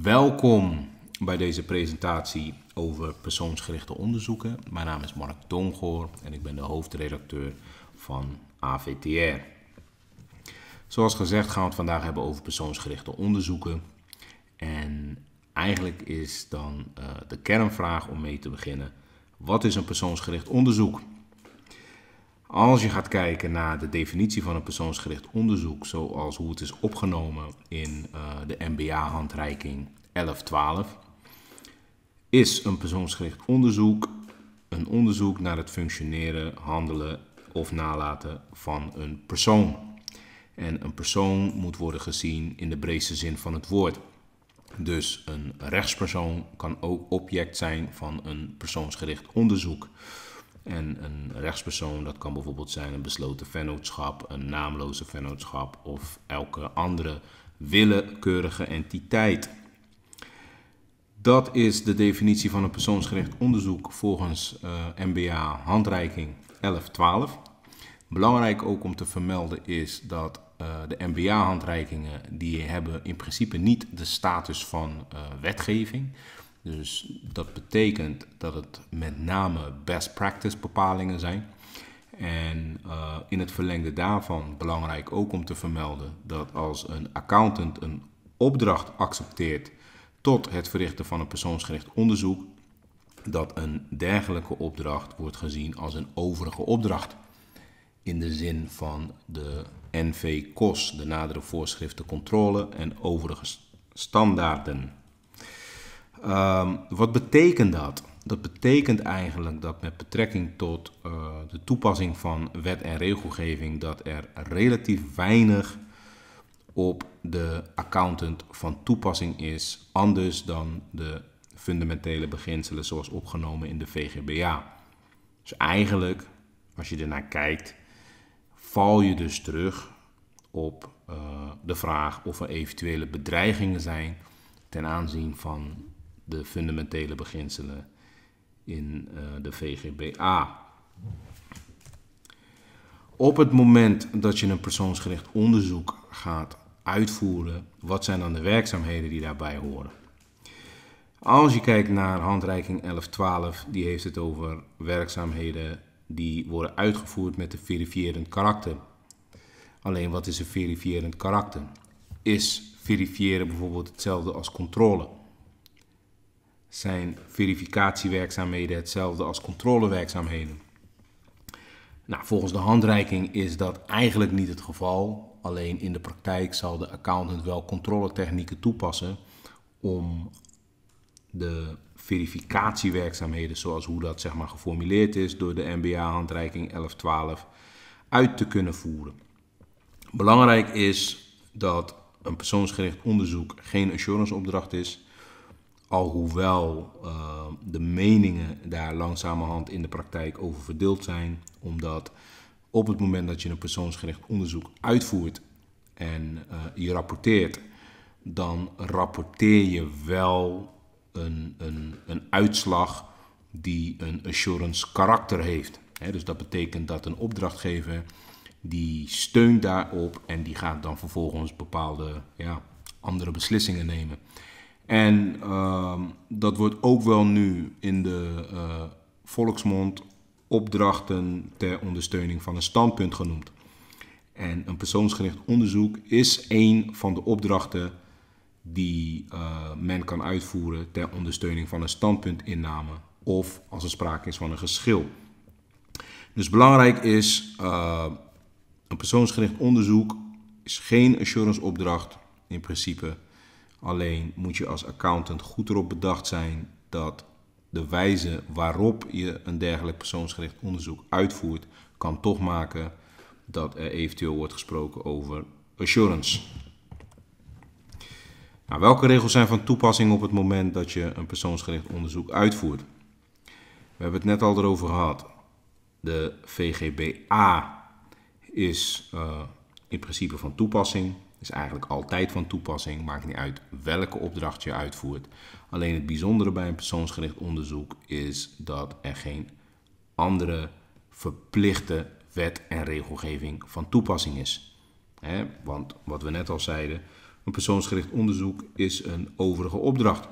Welkom bij deze presentatie over persoonsgerichte onderzoeken. Mijn naam is Mark Toongoor en ik ben de hoofdredacteur van AVTR. Zoals gezegd gaan we het vandaag hebben over persoonsgerichte onderzoeken. En eigenlijk is dan eh, de kernvraag om mee te beginnen: wat is een persoonsgericht onderzoek? Als je gaat kijken naar de definitie van een persoonsgericht onderzoek, zoals hoe het is opgenomen in eh, de MBA-handreiking 1112, is een persoonsgericht onderzoek een onderzoek naar het functioneren, handelen of nalaten van een persoon. En een persoon moet worden gezien in de breedste zin van het woord. Dus een rechtspersoon kan ook object zijn van een persoonsgericht onderzoek. En een rechtspersoon, dat kan bijvoorbeeld zijn een besloten vennootschap, een naamloze vennootschap of elke andere willekeurige entiteit. Dat is de definitie van een persoonsgericht onderzoek volgens eh, MBA handreiking 1112. Belangrijk ook om te vermelden is dat eh, de MBA handreikingen die hebben in principe niet de status van uh, wetgeving. Dus dat betekent dat het met name best practice bepalingen zijn. En eh, in het verlengde daarvan belangrijk ook om te vermelden dat als een accountant een opdracht accepteert tot het verrichten van een persoonsgericht onderzoek, dat een dergelijke opdracht wordt gezien als een overige opdracht. In de zin van de NV-KOS, de nadere voorschriften controle en overige standaarden. Ehm, wat betekent dat? Dat betekent eigenlijk dat met betrekking tot eh, de toepassing van wet en regelgeving dat er relatief weinig op de accountant van toepassing is, anders dan de fundamentele beginselen zoals opgenomen in de VGBA. Dus eigenlijk, als je ernaar kijkt, val je dus terug op eh, de vraag of er eventuele bedreigingen zijn ten aanzien van de fundamentele beginselen in eh, de VGBA. Op het moment dat je een persoonsgericht onderzoek gaat uitvoeren, wat zijn dan de werkzaamheden die daarbij horen? Als je kijkt naar handreiking 1112, die heeft het over werkzaamheden die worden uitgevoerd met een verifiërend karakter. Alleen wat is een verifiërend karakter? Is verifiëren bijvoorbeeld hetzelfde als controle? zijn verificatiewerkzaamheden hetzelfde als controlewerkzaamheden? Nou, volgens de handreiking is dat eigenlijk niet het geval. Alleen in de praktijk zal de accountant wel controletechnieken toepassen om de verificatiewerkzaamheden, zoals hoe dat zeg maar geformuleerd is door de MBA-handreiking 1112, uit te kunnen voeren. Belangrijk is dat een persoonsgericht onderzoek geen assurance opdracht is Alhoewel eh, de meningen daar langzamerhand in de praktijk over verdeeld zijn, omdat op het moment dat je een persoonsgericht onderzoek uitvoert en eh, je rapporteert, dan rapporteer je wel een, een, een uitslag die een assurance karakter heeft. dus dat betekent dat een opdrachtgever die steunt daarop en die gaat dan vervolgens bepaalde ja, andere beslissingen nemen. En ehm, dat wordt ook wel nu in de eh, volksmond opdrachten ter ondersteuning van een standpunt genoemd. En een persoonsgericht onderzoek is een van de opdrachten die eh, men kan uitvoeren ter ondersteuning van een standpuntinname of als er sprake is van een geschil. Dus belangrijk is, eh, een persoonsgericht onderzoek is geen assurance opdracht in principe Alleen moet je als accountant goed erop bedacht zijn dat de wijze waarop je een dergelijk persoonsgericht onderzoek uitvoert, kan toch maken dat er eventueel wordt gesproken over assurance. Nou, welke regels zijn van toepassing op het moment dat je een persoonsgericht onderzoek uitvoert? We hebben het net al erover gehad. De VGBA is eh, in principe van toepassing is eigenlijk altijd van toepassing, maakt niet uit welke opdracht je uitvoert. Alleen het bijzondere bij een persoonsgericht onderzoek is dat er geen andere verplichte wet en regelgeving van toepassing is. want wat we net al zeiden, een persoonsgericht onderzoek is een overige opdracht.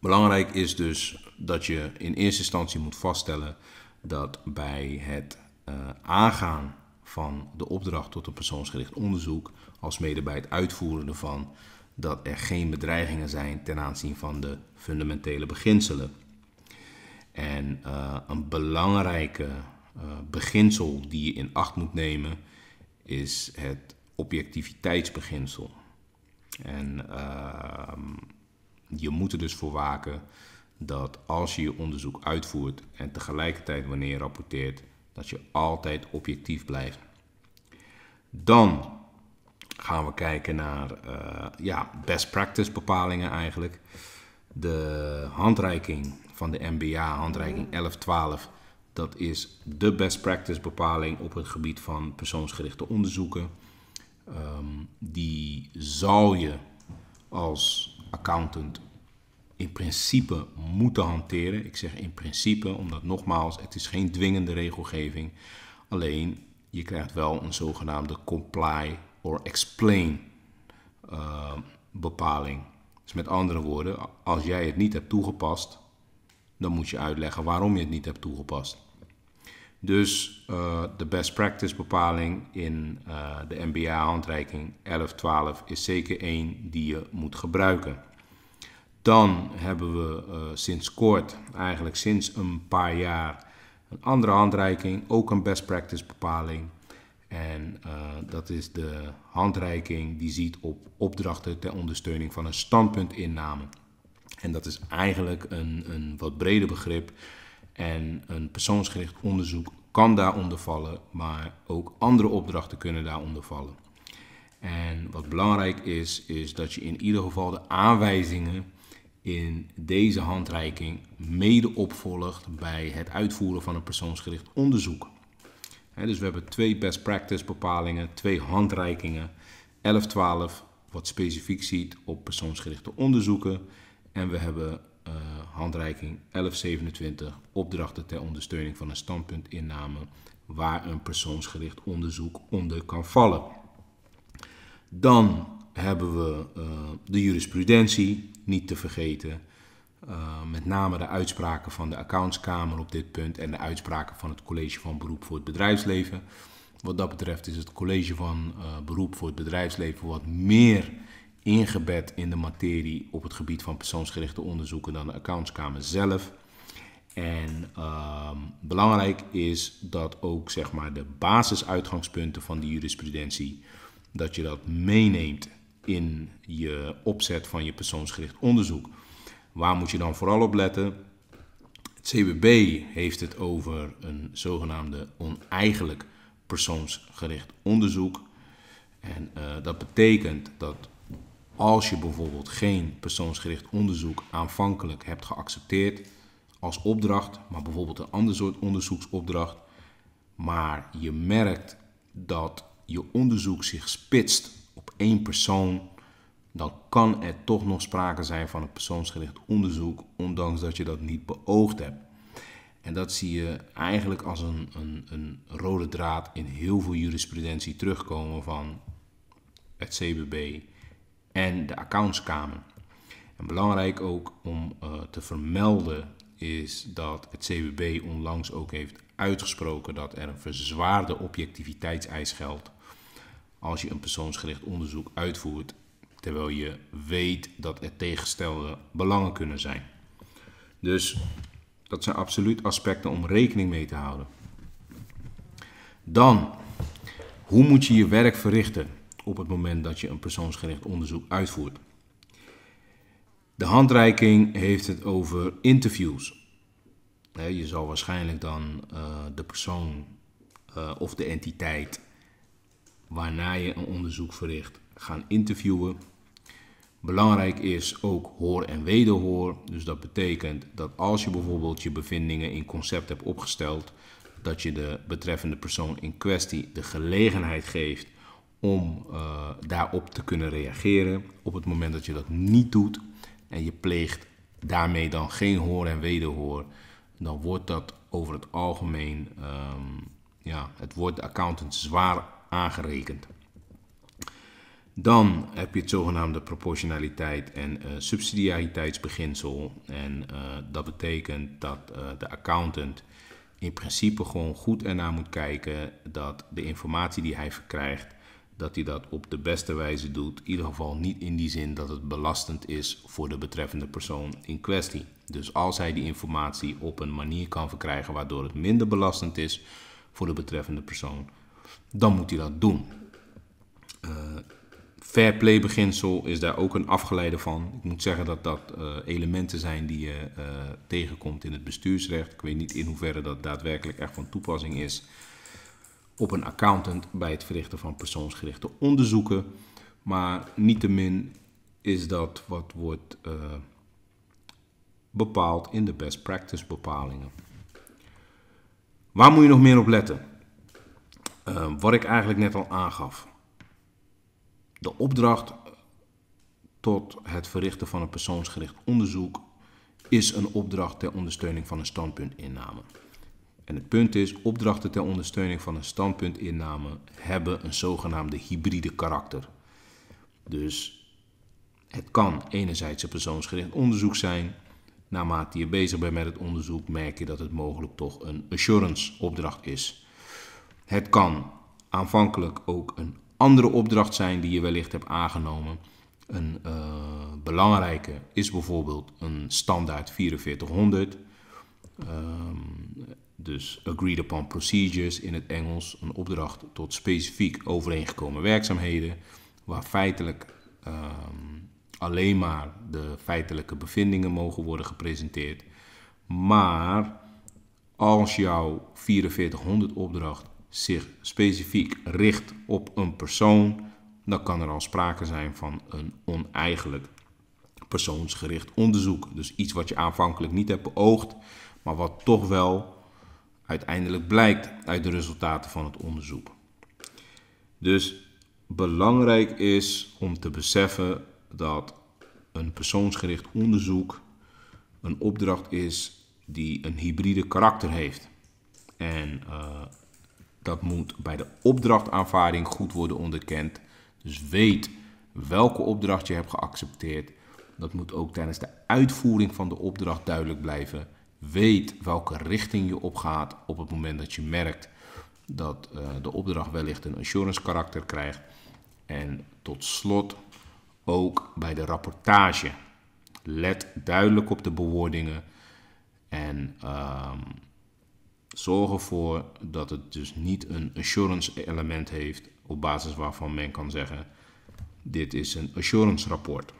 Belangrijk is dus dat je in eerste instantie moet vaststellen dat bij het eh, aangaan van de opdracht tot een persoonsgericht onderzoek, als mede bij het uitvoeren ervan dat er geen bedreigingen zijn ten aanzien van de fundamentele beginselen. En eh, een belangrijke eh, beginsel die je in acht moet nemen is het objectiviteitsbeginsel. En ehm, je moet er dus voor waken dat als je je onderzoek uitvoert en tegelijkertijd wanneer je rapporteert, dat je altijd objectief blijft. Dan gaan we kijken naar eh, ja, best practice bepalingen eigenlijk. De handreiking van de MBA, handreiking 1112, dat is de best practice bepaling op het gebied van persoonsgerichte onderzoeken. Ehm, die zou je als accountant in principe moeten hanteren. Ik zeg in principe, omdat nogmaals, het is geen dwingende regelgeving. Alleen je krijgt wel een zogenaamde comply or explain eh, bepaling. Dus met andere woorden, als jij het niet hebt toegepast, dan moet je uitleggen waarom je het niet hebt toegepast. Dus eh, de best practice bepaling in eh, de MBA handreiking 1112 is zeker één die je moet gebruiken. Dan hebben we eh, sinds kort, eigenlijk sinds een paar jaar, een andere handreiking, ook een best practice bepaling. En eh, dat is de handreiking die ziet op opdrachten ter ondersteuning van een standpuntinname. En dat is eigenlijk een, een wat breder begrip. En een persoonsgericht onderzoek kan daaronder vallen, maar ook andere opdrachten kunnen daaronder vallen. En wat belangrijk is, is dat je in ieder geval de aanwijzingen in deze handreiking mede opvolgt bij het uitvoeren van een persoonsgericht onderzoek. dus we hebben twee best practice bepalingen, twee handreikingen, 1112 wat specifiek ziet op persoonsgerichte onderzoeken en we hebben uh, handreiking 1127 opdrachten ter ondersteuning van een standpuntinname waar een persoonsgericht onderzoek onder kan vallen. Dan hebben we eh, de jurisprudentie niet te vergeten. Eh, met name de uitspraken van de accountskamer op dit punt en de uitspraken van het college van beroep voor het bedrijfsleven. Wat dat betreft is het college van eh, beroep voor het bedrijfsleven wat meer ingebed in de materie op het gebied van persoonsgerichte onderzoeken dan de accountskamer zelf. En ehm, belangrijk is dat ook zeg maar, de basisuitgangspunten van de jurisprudentie, dat je dat meeneemt in je opzet van je persoonsgericht onderzoek. Waar moet je dan vooral op letten? Het CWB heeft het over een zogenaamde oneigenlijk persoonsgericht onderzoek. En eh, dat betekent dat als je bijvoorbeeld geen persoonsgericht onderzoek aanvankelijk hebt geaccepteerd als opdracht, maar bijvoorbeeld een ander soort onderzoeksopdracht, maar je merkt dat je onderzoek zich spitst één persoon, dan kan er toch nog sprake zijn van een persoonsgericht onderzoek, ondanks dat je dat niet beoogd hebt. En dat zie je eigenlijk als een, een, een rode draad in heel veel jurisprudentie terugkomen van het CBB en de accountskamer. En belangrijk ook om eh, te vermelden is dat het CBB onlangs ook heeft uitgesproken dat er een verzwaarde objectiviteitseis geldt als je een persoonsgericht onderzoek uitvoert terwijl je weet dat er tegenstelde belangen kunnen zijn. Dus dat zijn absoluut aspecten om rekening mee te houden. Dan, hoe moet je je werk verrichten op het moment dat je een persoonsgericht onderzoek uitvoert? De handreiking heeft het over interviews. Je zal waarschijnlijk dan eh, de persoon eh, of de entiteit waarna je een onderzoek verricht, gaan interviewen. Belangrijk is ook hoor en wederhoor. Dus dat betekent dat als je bijvoorbeeld je bevindingen in concept hebt opgesteld, dat je de betreffende persoon in kwestie de gelegenheid geeft om eh, daarop te kunnen reageren. Op het moment dat je dat niet doet en je pleegt daarmee dan geen hoor en wederhoor, dan wordt dat over het algemeen, ehm, ja, het wordt de accountant zwaar aangerekend. Dan heb je het zogenaamde proportionaliteit en eh, subsidiariteitsbeginsel. En eh, dat betekent dat eh, de accountant in principe gewoon goed ernaar moet kijken dat de informatie die hij verkrijgt, dat hij dat op de beste wijze doet. In ieder geval niet in die zin dat het belastend is voor de betreffende persoon in kwestie. Dus als hij die informatie op een manier kan verkrijgen waardoor het minder belastend is voor de betreffende persoon, dan moet hij dat doen. Uh, fair play beginsel is daar ook een afgeleide van. Ik moet zeggen dat dat eh, elementen zijn die je eh, tegenkomt in het bestuursrecht. Ik weet niet in hoeverre dat daadwerkelijk echt van toepassing is op een accountant bij het verrichten van persoonsgerichte onderzoeken. Maar niettemin is dat wat wordt bepaald in de best practice bepalingen. Waar moet je nog meer op letten? Eh, wat ik eigenlijk net al aangaf. De opdracht tot het verrichten van een persoonsgericht onderzoek is een opdracht ter ondersteuning van een standpuntinname. En het punt is, opdrachten ter ondersteuning van een standpuntinname hebben een zogenaamde hybride karakter. Dus het kan enerzijds een persoonsgericht onderzoek zijn. Naarmate je bezig bent met het onderzoek merk je dat het mogelijk toch een assurance opdracht is. Het kan aanvankelijk ook een andere opdracht zijn die je wellicht hebt aangenomen. Een eh, belangrijke is bijvoorbeeld een standaard 4400. Ehm, dus agreed upon procedures in het Engels, een opdracht tot specifiek overeengekomen werkzaamheden, waar feitelijk ehm, alleen maar de feitelijke bevindingen mogen worden gepresenteerd. Maar als jouw 4400 opdracht zich specifiek richt op een persoon, dan kan er al sprake zijn van een oneigenlijk persoonsgericht onderzoek. Dus iets wat je aanvankelijk niet hebt beoogd, maar wat toch wel uiteindelijk blijkt uit de resultaten van het onderzoek. Dus belangrijk is om te beseffen dat een persoonsgericht onderzoek een opdracht is die een hybride karakter heeft. En eh, dat moet bij de opdrachtaanvaarding goed worden onderkend. Dus weet welke opdracht je hebt geaccepteerd. Dat moet ook tijdens de uitvoering van de opdracht duidelijk blijven. Weet welke richting je opgaat op het moment dat je merkt dat eh, de opdracht wellicht een assurance karakter krijgt. En tot slot ook bij de rapportage. Let duidelijk op de bewoordingen en ehm, Zorg ervoor dat het dus niet een assurance element heeft op basis waarvan men kan zeggen dit is een assurance rapport.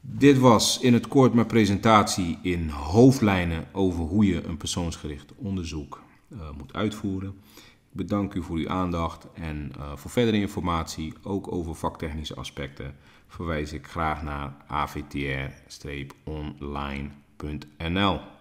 Dit was in het kort mijn presentatie in hoofdlijnen over hoe je een persoonsgericht onderzoek eh, moet uitvoeren. Ik bedank u voor uw aandacht en eh, voor verdere informatie, ook over vaktechnische aspecten, verwijs ik graag naar avtr-online www.nl.